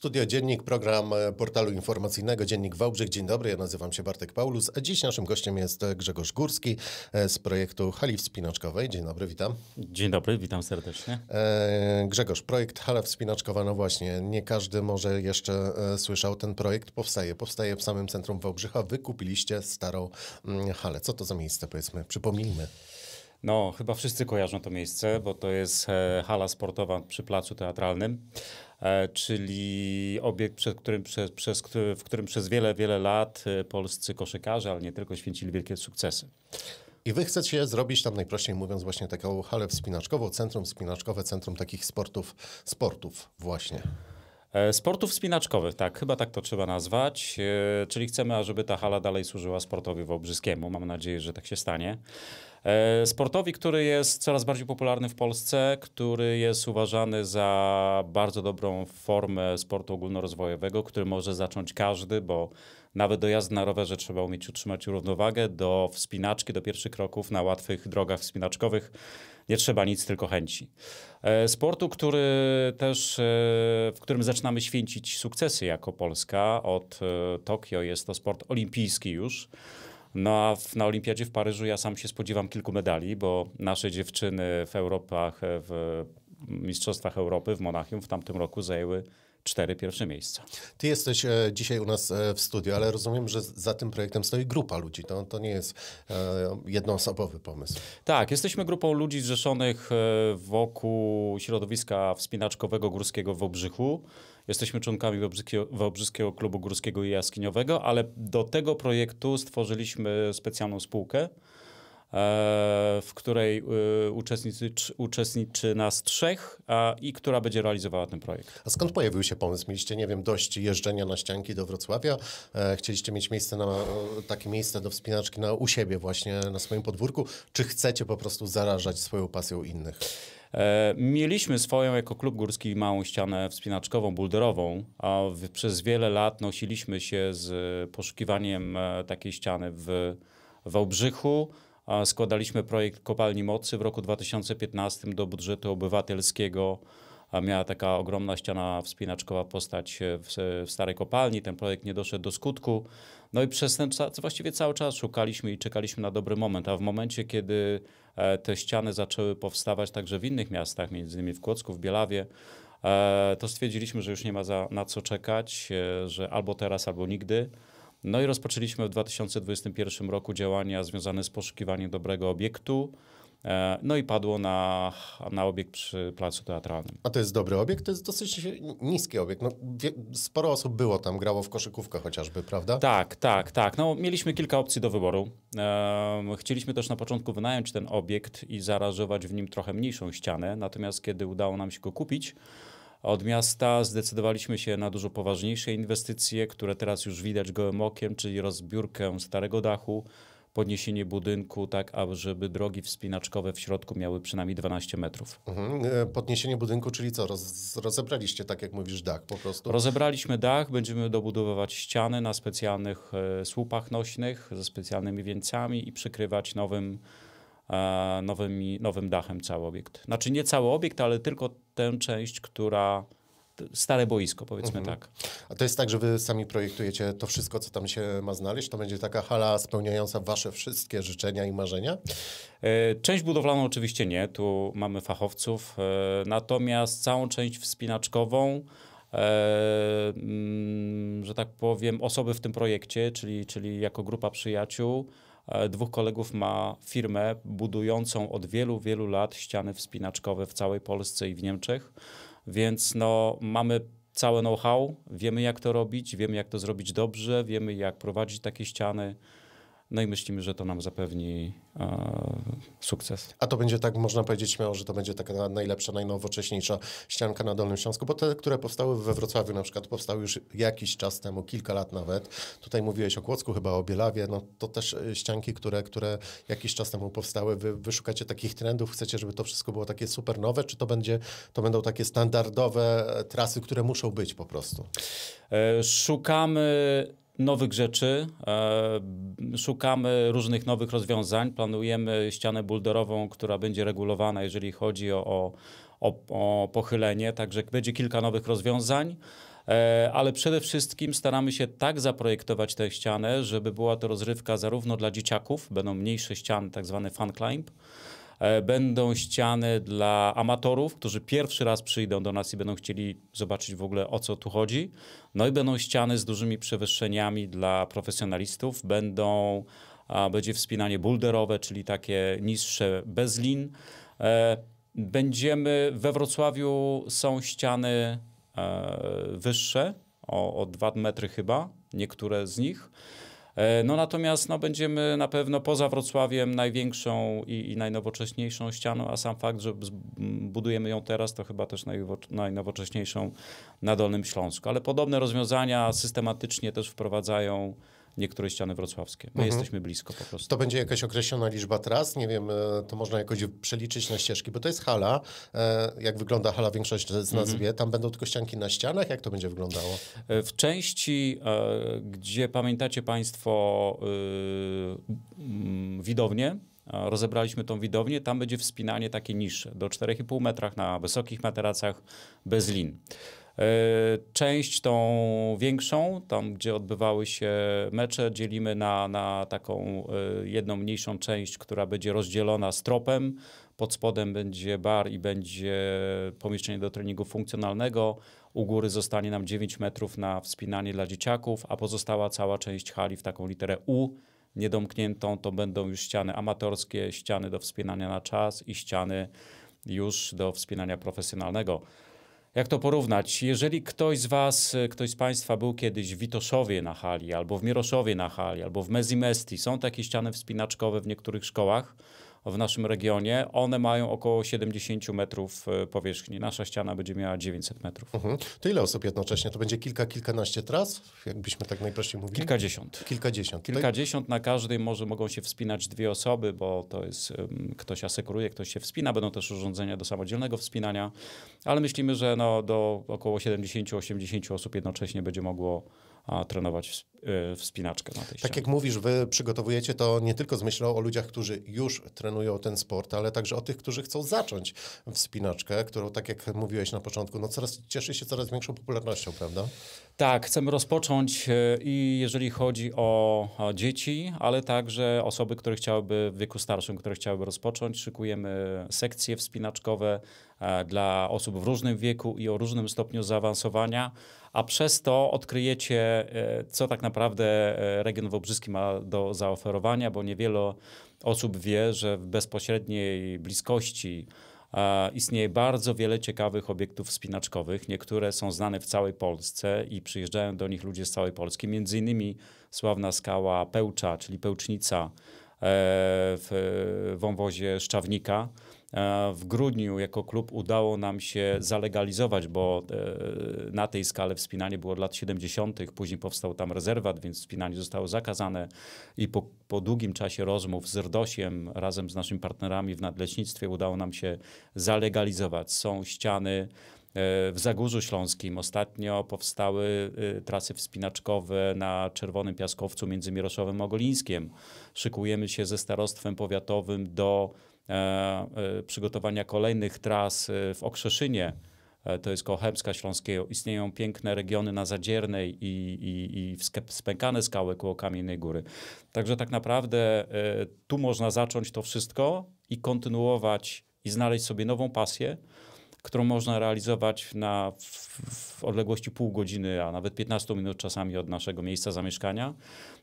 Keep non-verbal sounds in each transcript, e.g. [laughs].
Studio Dziennik, program e, portalu informacyjnego Dziennik Wałbrzych. Dzień dobry, ja nazywam się Bartek Paulus, a dziś naszym gościem jest Grzegorz Górski e, z projektu Hali Wspinaczkowej. Dzień dobry, witam. Dzień dobry, witam serdecznie. E, Grzegorz, projekt Hala Wspinaczkowa, no właśnie, nie każdy może jeszcze słyszał, ten projekt powstaje. Powstaje w samym centrum Wałbrzycha, wykupiliście starą mm, halę. Co to za miejsce, powiedzmy, przypomnijmy. No, chyba wszyscy kojarzą to miejsce, bo to jest e, hala sportowa przy Placu Teatralnym, e, czyli obiekt, którym, przez, przez, w którym przez wiele, wiele lat e, polscy koszykarze, ale nie tylko, święcili wielkie sukcesy. I wy chcecie zrobić tam najprościej mówiąc właśnie taką halę wspinaczkową, centrum wspinaczkowe, centrum takich sportów, sportów właśnie. E, sportów wspinaczkowych, tak, chyba tak to trzeba nazwać. E, czyli chcemy, ażeby ta hala dalej służyła sportowi wobrzyskiemu. Mam nadzieję, że tak się stanie. E, sportowi, który jest coraz bardziej popularny w Polsce, który jest uważany za bardzo dobrą formę sportu ogólnorozwojowego, który może zacząć każdy, bo nawet do jazdy na rowerze trzeba umieć utrzymać równowagę, do wspinaczki, do pierwszych kroków na łatwych drogach wspinaczkowych nie trzeba nic, tylko chęci. E, sportu, który też, e, w którym zaczynamy święcić sukcesy jako Polska od e, Tokio, jest to sport olimpijski już. No a w, na Olimpiadzie w Paryżu ja sam się spodziewam kilku medali, bo nasze dziewczyny w Europach, w Mistrzostwach Europy, w Monachium w tamtym roku zajęły cztery pierwsze miejsca. Ty jesteś e, dzisiaj u nas e, w studiu, ale rozumiem, że za tym projektem stoi grupa ludzi. To, to nie jest e, jednoosobowy pomysł. Tak, jesteśmy grupą ludzi zrzeszonych e, wokół środowiska wspinaczkowego górskiego w Obrzychu. Jesteśmy członkami Wałbrzyskiego, Klubu Górskiego i Jaskiniowego, ale do tego projektu stworzyliśmy specjalną spółkę, E, w której e, uczestniczy, uczestniczy nas trzech a, i która będzie realizowała ten projekt. A skąd pojawił się pomysł? Mieliście, nie wiem, dość jeżdżenia na ścianki do Wrocławia, e, chcieliście mieć miejsce na, takie miejsce do wspinaczki na, u siebie właśnie, na swoim podwórku, czy chcecie po prostu zarażać swoją pasją innych? Mieliśmy swoją jako klub górski małą ścianę wspinaczkową, bulderową, a w, przez wiele lat nosiliśmy się z poszukiwaniem takiej ściany w Wałbrzychu składaliśmy projekt kopalni mocy w roku 2015 do budżetu obywatelskiego. Miała taka ogromna ściana wspinaczkowa postać w, w starej kopalni. Ten projekt nie doszedł do skutku. No i przez ten czas, właściwie cały czas szukaliśmy i czekaliśmy na dobry moment, a w momencie, kiedy e, te ściany zaczęły powstawać także w innych miastach, między innymi w Kłodzku, w Bielawie, e, to stwierdziliśmy, że już nie ma za, na co czekać, e, że albo teraz, albo nigdy. No i rozpoczęliśmy w 2021 roku działania związane z poszukiwaniem dobrego obiektu. E, no i padło na, na obiekt przy Placu Teatralnym. A to jest dobry obiekt? To jest dosyć niski obiekt. No, sporo osób było tam, grało w koszykówkę chociażby, prawda? Tak, tak, tak. No, mieliśmy kilka opcji do wyboru. Ehm, chcieliśmy też na początku wynająć ten obiekt i zarażować w nim trochę mniejszą ścianę, natomiast kiedy udało nam się go kupić, od miasta zdecydowaliśmy się na dużo poważniejsze inwestycje, które teraz już widać gołym okiem, czyli rozbiórkę starego dachu, podniesienie budynku, tak aby drogi wspinaczkowe w środku miały przynajmniej 12 metrów. Mhm. E, podniesienie budynku, czyli co? Roz, rozebraliście, tak jak mówisz, dach po prostu? Rozebraliśmy dach, będziemy dobudowywać ściany na specjalnych e, słupach nośnych ze specjalnymi wieńcami i przykrywać nowym nowym nowym dachem cały obiekt. Znaczy nie cały obiekt, ale tylko tę część, która stare boisko, powiedzmy mhm. tak. A to jest tak, że wy sami projektujecie to wszystko, co tam się ma znaleźć? To będzie taka hala spełniająca wasze wszystkie życzenia i marzenia? E, część budowlaną oczywiście nie, tu mamy fachowców, e, natomiast całą część wspinaczkową e, mm, że tak powiem, osoby w tym projekcie, czyli, czyli jako grupa przyjaciół, E, dwóch kolegów ma firmę budującą od wielu, wielu lat ściany wspinaczkowe w całej Polsce i w Niemczech, więc no, mamy całe know-how, wiemy jak to robić, wiemy jak to zrobić dobrze, wiemy jak prowadzić takie ściany. No i myślimy, że to nam zapewni e, sukces. A to będzie tak, można powiedzieć śmiało, że to będzie taka najlepsza, najnowocześniejsza ścianka na Dolnym Śląsku, bo te, które powstały we Wrocławiu na przykład, powstały już jakiś czas temu, kilka lat nawet. Tutaj mówiłeś o Kłodzku, chyba o Bielawie, no to też e, ścianki, które, które jakiś czas temu powstały. Wy, takich trendów, chcecie, żeby to wszystko było takie super nowe, czy to, będzie, to będą takie standardowe e, trasy, które muszą być po prostu? E, szukamy nowych rzeczy, e, szukamy różnych nowych rozwiązań, planujemy ścianę bulderową, która będzie regulowana, jeżeli chodzi o, o, o pochylenie, także będzie kilka nowych rozwiązań e, ale przede wszystkim staramy się tak zaprojektować tę ścianę, żeby była to rozrywka zarówno dla dzieciaków, będą mniejsze ściany, tak zwany fun climb, E, będą ściany dla amatorów, którzy pierwszy raz przyjdą do nas i będą chcieli zobaczyć w ogóle o co tu chodzi. No i będą ściany z dużymi przewyższeniami dla profesjonalistów. Będą, będzie wspinanie boulderowe, czyli takie niższe bez lin. E, będziemy we Wrocławiu są ściany e, wyższe, o, o 2 metry chyba, niektóre z nich. E, no natomiast no, będziemy na pewno poza Wrocławiem największą i, i najnowocześniejszą ścianą, a sam fakt, że budujemy ją teraz, to chyba też najnowocześniejszą na Dolnym Śląsku. Ale podobne rozwiązania systematycznie też wprowadzają niektóre ściany wrocławskie. My mhm. jesteśmy blisko po prostu. To będzie jakaś określona liczba tras? Nie wiem, e, to można jakoś przeliczyć na ścieżki, bo to jest hala. E, jak wygląda hala, większość z nas mhm. wie. Tam będą tylko ścianki na ścianach. Jak to będzie wyglądało? E, w części, gdzie pamiętacie Państwo mm, widownię, rozebraliśmy tą widownię, tam będzie wspinanie takie niższe, do 4,5 metrach na wysokich materacach bez lin. E, część tą większą, tam gdzie odbywały się mecze, dzielimy na, na taką e, jedną mniejszą część, która będzie rozdzielona stropem. Pod spodem będzie bar i będzie pomieszczenie do treningu funkcjonalnego. U góry zostanie nam 9 metrów na wspinanie dla dzieciaków, a pozostała cała część hali w taką literę U niedomkniętą. To będą już ściany amatorskie, ściany do wspinania na czas i ściany już do wspinania profesjonalnego. Jak to porównać? Jeżeli ktoś z Was, e, ktoś z Państwa był kiedyś w Witoszowie na hali, albo w Miroszowie na hali, albo w Mezimesti, są takie ściany wspinaczkowe w niektórych szkołach, w naszym regionie, one mają około 70 metrów e, powierzchni. Nasza ściana będzie miała 900 metrów. Mhm. To ile osób jednocześnie? To będzie kilka, kilkanaście tras? Jakbyśmy tak najprościej mówili? Kilkadziesiąt. Kilkadziesiąt. Kilkadziesiąt. Na każdej może mogą się wspinać dwie osoby, bo to jest, ktoś asekuruje, ktoś się wspina. Będą też urządzenia do samodzielnego wspinania, ale myślimy, że no, do około 70-80 osób jednocześnie będzie mogło a, trenować wspinaczkę e, na tej Tak ścianie. jak mówisz, wy przygotowujecie to nie tylko z myślą o ludziach, którzy już trenują ten sport, ale także o tych, którzy chcą zacząć wspinaczkę, którą tak jak mówiłeś na początku, no coraz, cieszy się coraz większą popularnością, prawda? Tak, chcemy rozpocząć e, i jeżeli chodzi o dzieci, ale także osoby, które chciałyby w wieku starszym, które chciałyby rozpocząć, szykujemy sekcje wspinaczkowe e, dla osób w różnym wieku i o różnym stopniu zaawansowania, a przez to odkryjecie, e, co tak naprawdę region Wobrzyski ma do zaoferowania, bo niewiele osób wie, że w bezpośredniej bliskości istnieje bardzo wiele ciekawych obiektów wspinaczkowych, Niektóre są znane w całej Polsce i przyjeżdżają do nich ludzie z całej Polski. Między innymi sławna skała Pełcza, czyli Pełcznica e, w wąwozie Szczawnika E, w grudniu jako klub udało nam się zalegalizować, bo e, na tej skale wspinanie było od lat 70., później powstał tam rezerwat, więc wspinanie zostało zakazane i po, po długim czasie rozmów z RDOSiem razem z naszymi partnerami w nadleśnictwie udało nam się zalegalizować. Są ściany. E, w Zagórzu Śląskim ostatnio powstały trasy wspinaczkowe na Czerwonym Piaskowcu między Mieroszowem a Ogolińskiem. Szykujemy się ze starostwem powiatowym do E, e, przygotowania kolejnych tras e, w Okrzeszynie, to jest kochemska Śląskiego. Istnieją piękne regiony na Zadziernej i, i, i spękane skały koło Kamiennej Góry. Także tak naprawdę tu można zacząć to wszystko i kontynuować i znaleźć sobie nową pasję, którą można realizować na, w, w, odległości pół godziny, a nawet 15 minut czasami od naszego miejsca zamieszkania.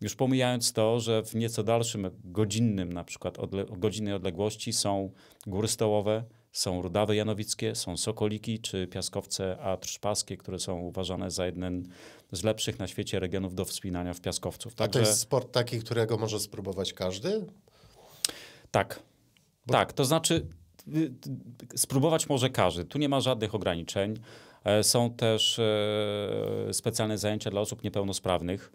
Już pomijając to, że w nieco dalszym, godzinnym na przykład odle, godziny odległości są góry stołowe, są rudawy janowickie, są sokoliki czy piaskowce atrszpaskie, które są uważane za jeden z lepszych na świecie regionów do wspinania w piaskowców. Także... A to jest sport taki, którego może spróbować każdy? Tak. Bo... Tak, to znaczy Y, spróbować może każdy. Tu nie ma żadnych ograniczeń. E, są też e, specjalne zajęcia dla osób niepełnosprawnych.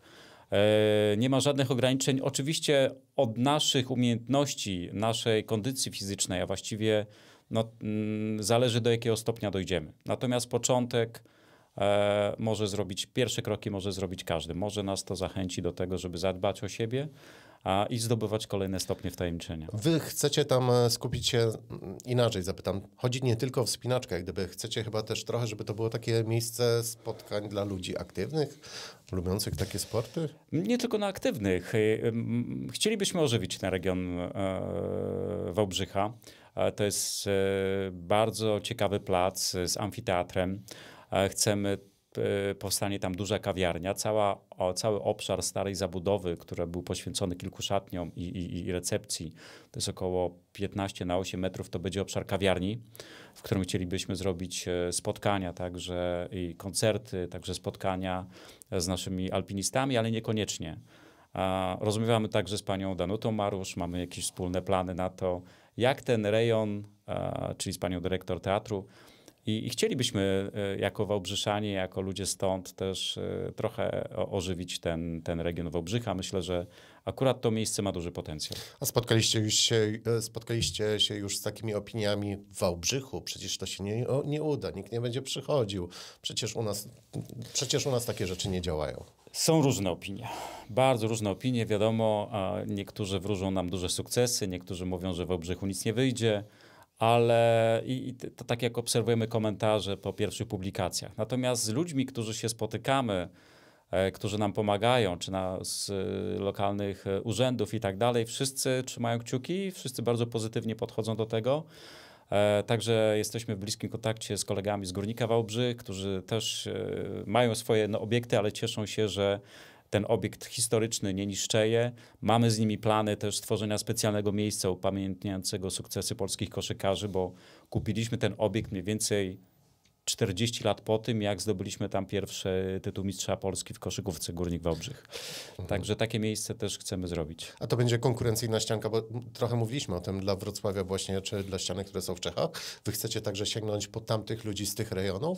E, nie ma żadnych ograniczeń. Oczywiście od naszych umiejętności, naszej kondycji fizycznej, a właściwie no, mm, zależy do jakiego stopnia dojdziemy. Natomiast początek może zrobić, pierwsze kroki może zrobić każdy. Może nas to zachęci do tego, żeby zadbać o siebie, a, i zdobywać kolejne stopnie wtajemniczenia. Wy chcecie tam e, skupić się, mm, inaczej zapytam, chodzi nie tylko o wspinaczkę, jak gdyby chcecie chyba też trochę, żeby to było takie miejsce spotkań dla ludzi aktywnych, lubiących takie sporty? Nie tylko na aktywnych. E, chcielibyśmy ożywić ten region e, Wałbrzycha. To jest bardzo ciekawy plac z amfiteatrem. Chcemy Y, powstanie tam duża kawiarnia, cała, o, cały obszar starej zabudowy, który był poświęcony kilku szatniom i, i, i, recepcji, to jest około 15 na 8 metrów, to będzie obszar kawiarni, w którym chcielibyśmy zrobić e, spotkania, także i koncerty, także spotkania z naszymi alpinistami, ale niekoniecznie. Rozmawiamy także z panią Danutą Marusz, mamy jakieś wspólne plany na to, jak ten rejon, czyli z panią dyrektor teatru, i, I, chcielibyśmy e, jako Wałbrzyszanie, jako ludzie stąd też e, trochę ożywić ten, ten region Wałbrzycha. Myślę, że akurat to miejsce ma duży potencjał. A spotkaliście się, e, spotkaliście się już z takimi opiniami w Wałbrzychu? Przecież to się nie, nie uda, nikt nie będzie przychodził. Przecież u, nas, przecież u nas takie rzeczy nie działają. Są różne opinie, bardzo różne opinie. Wiadomo, niektórzy wróżą nam duże sukcesy, niektórzy mówią, że w Wałbrzychu nic nie wyjdzie ale i, i, to tak jak obserwujemy komentarze po pierwszych publikacjach. Natomiast z ludźmi, którzy się spotykamy, e, którzy nam pomagają, czy na, z e, lokalnych e, urzędów i tak dalej, wszyscy trzymają kciuki, wszyscy bardzo pozytywnie podchodzą do tego. E, także jesteśmy w bliskim kontakcie z kolegami z Górnika Wałbrzy, którzy też e, mają swoje no, obiekty, ale cieszą się, że ten obiekt historyczny nie niszczeje. Mamy z nimi plany też stworzenia specjalnego miejsca upamiętniającego sukcesy polskich koszykarzy, bo kupiliśmy ten obiekt mniej więcej 40 lat po tym, jak zdobyliśmy tam pierwszy tytuł Mistrza Polski w koszykówce Górnik Wałbrzych. Mhm. Także takie miejsce też chcemy zrobić. A to będzie konkurencyjna ścianka, bo trochę mówiliśmy o tym dla Wrocławia właśnie, czy dla ścianek, które są w Czechach. Wy chcecie także sięgnąć po tamtych ludzi z tych rejonów?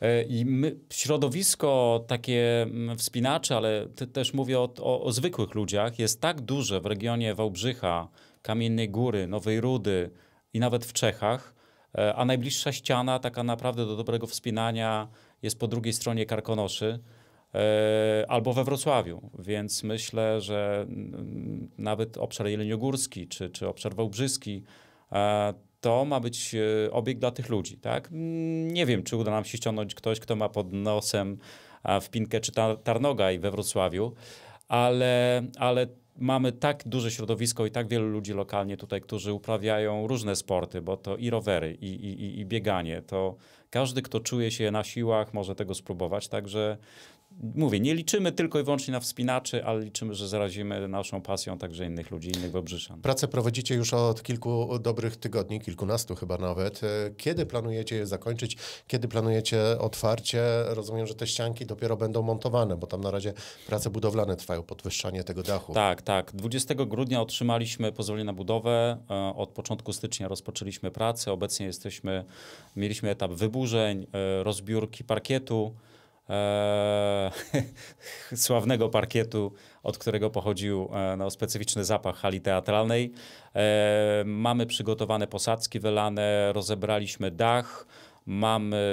E, I my, środowisko takie mm, wspinacze, ale też mówię o, o, o zwykłych ludziach, jest tak duże w regionie Wałbrzycha, Kamiennej Góry, Nowej Rudy i nawet w Czechach, E, a najbliższa ściana, taka naprawdę do dobrego wspinania, jest po drugiej stronie Karkonoszy e, albo we Wrocławiu. Więc myślę, że mm, nawet obszar jeleniogórski czy, czy obszar wałbrzyski e, to ma być obieg dla tych ludzi. Tak? Mm, nie wiem, czy uda nam się ściągnąć ktoś, kto ma pod nosem w Pinkę czy Tarnogaj we Wrocławiu, ale, ale mamy tak duże środowisko i tak wielu ludzi lokalnie tutaj, którzy uprawiają różne sporty, bo to i rowery, i, i, i bieganie, to każdy, kto czuje się na siłach, może tego spróbować. Także mówię, nie liczymy tylko i wyłącznie na wspinaczy, ale liczymy, że zarazimy naszą pasją także innych ludzi, innych Wałbrzyszan. Pracę prowadzicie już od kilku dobrych tygodni, kilkunastu chyba nawet. Kiedy planujecie je zakończyć? Kiedy planujecie otwarcie? Rozumiem, że te ścianki dopiero będą montowane, bo tam na razie prace budowlane trwają, podwyższanie tego dachu. Tak, tak. 20 grudnia otrzymaliśmy pozwolenie na budowę. E, od początku stycznia rozpoczęliśmy pracę. Obecnie jesteśmy, mieliśmy etap wyburzeń, e, rozbiórki parkietu e, [laughs] sławnego parkietu, od którego pochodził e, no, specyficzny zapach hali teatralnej. E, mamy przygotowane posadzki wylane, rozebraliśmy dach, mamy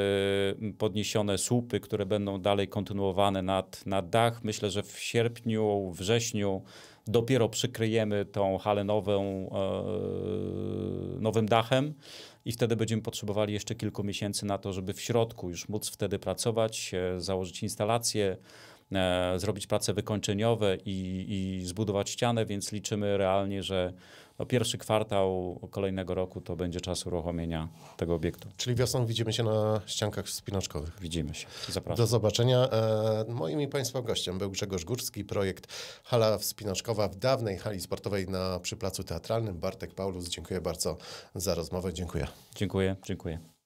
podniesione słupy, które będą dalej kontynuowane nad, nad dach. Myślę, że w sierpniu, wrześniu dopiero przykryjemy tą halę nową, e, nowym dachem i wtedy będziemy potrzebowali jeszcze kilku miesięcy na to, żeby w środku już móc wtedy pracować, e, założyć instalację, e, zrobić prace wykończeniowe i, i zbudować ścianę, więc liczymy realnie, że no pierwszy kwartał kolejnego roku to będzie czas uruchomienia tego obiektu. Czyli wiosną widzimy się na ściankach wspinaczkowych. Widzimy się. Zapraszam. Do zobaczenia. E, moim i Państwa gościem był Grzegorz Górski, projekt Hala Wspinaczkowa w dawnej hali sportowej na, przy Placu Teatralnym. Bartek Paulus, dziękuję bardzo za rozmowę. Dziękuję. Dziękuję, dziękuję.